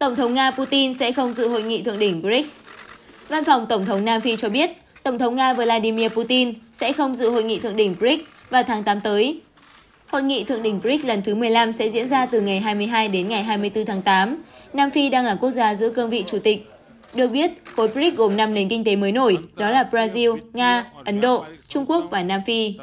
Tổng thống Nga Putin sẽ không dự hội nghị thượng đỉnh BRICS. Văn phòng Tổng thống Nam Phi cho biết, Tổng thống Nga Vladimir Putin sẽ không dự hội nghị thượng đỉnh BRICS vào tháng 8 tới. Hội nghị thượng đỉnh BRICS lần thứ 15 sẽ diễn ra từ ngày 22 đến ngày 24 tháng 8. Nam Phi đang là quốc gia giữ cương vị chủ tịch. Được biết, khối BRICS gồm 5 nền kinh tế mới nổi, đó là Brazil, Nga, Ấn Độ, Trung Quốc và Nam Phi.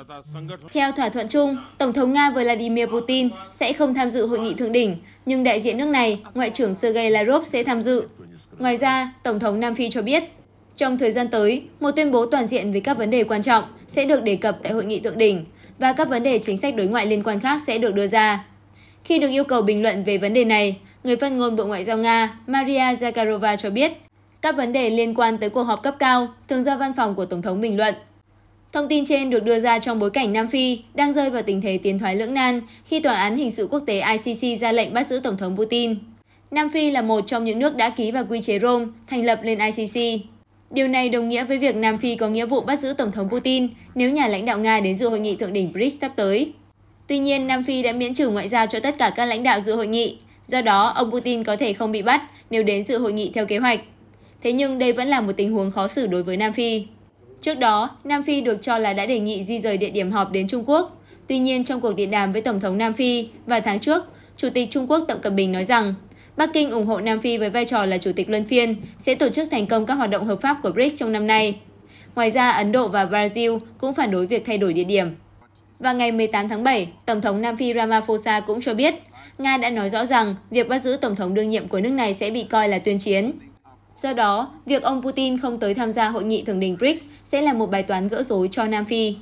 Theo thỏa thuận chung, Tổng thống Nga Vladimir Putin sẽ không tham dự hội nghị thượng đỉnh, nhưng đại diện nước này, Ngoại trưởng Sergei Lavrov sẽ tham dự. Ngoài ra, Tổng thống Nam Phi cho biết, trong thời gian tới, một tuyên bố toàn diện về các vấn đề quan trọng sẽ được đề cập tại hội nghị thượng đỉnh và các vấn đề chính sách đối ngoại liên quan khác sẽ được đưa ra. Khi được yêu cầu bình luận về vấn đề này, người phát ngôn Bộ Ngoại giao Nga Maria Zakharova cho biết các vấn đề liên quan tới cuộc họp cấp cao thường do văn phòng của Tổng thống bình luận. Thông tin trên được đưa ra trong bối cảnh Nam Phi đang rơi vào tình thế tiến thoái lưỡng nan khi Tòa án Hình sự Quốc tế ICC ra lệnh bắt giữ Tổng thống Putin. Nam Phi là một trong những nước đã ký vào quy chế Rome thành lập lên ICC. Điều này đồng nghĩa với việc Nam Phi có nghĩa vụ bắt giữ Tổng thống Putin nếu nhà lãnh đạo Nga đến dự hội nghị thượng đỉnh BRICS sắp tới. Tuy nhiên, Nam Phi đã miễn trừ ngoại giao cho tất cả các lãnh đạo dự hội nghị, do đó ông Putin có thể không bị bắt nếu đến dự hội nghị theo kế hoạch thế nhưng đây vẫn là một tình huống khó xử đối với Nam Phi. Trước đó, Nam Phi được cho là đã đề nghị di rời địa điểm họp đến Trung Quốc. Tuy nhiên, trong cuộc điện đàm với Tổng thống Nam Phi vào tháng trước, Chủ tịch Trung Quốc Tập Cận Bình nói rằng Bắc Kinh ủng hộ Nam Phi với vai trò là chủ tịch luân phiên, sẽ tổ chức thành công các hoạt động hợp pháp của BRICS trong năm nay. Ngoài ra, Ấn Độ và Brazil cũng phản đối việc thay đổi địa điểm. Và ngày 18 tháng 7, Tổng thống Nam Phi Ramaphosa cũng cho biết, Nga đã nói rõ rằng việc bắt giữ Tổng thống đương nhiệm của nước này sẽ bị coi là tuyên chiến do đó việc ông putin không tới tham gia hội nghị thượng đỉnh brics sẽ là một bài toán gỡ rối cho nam phi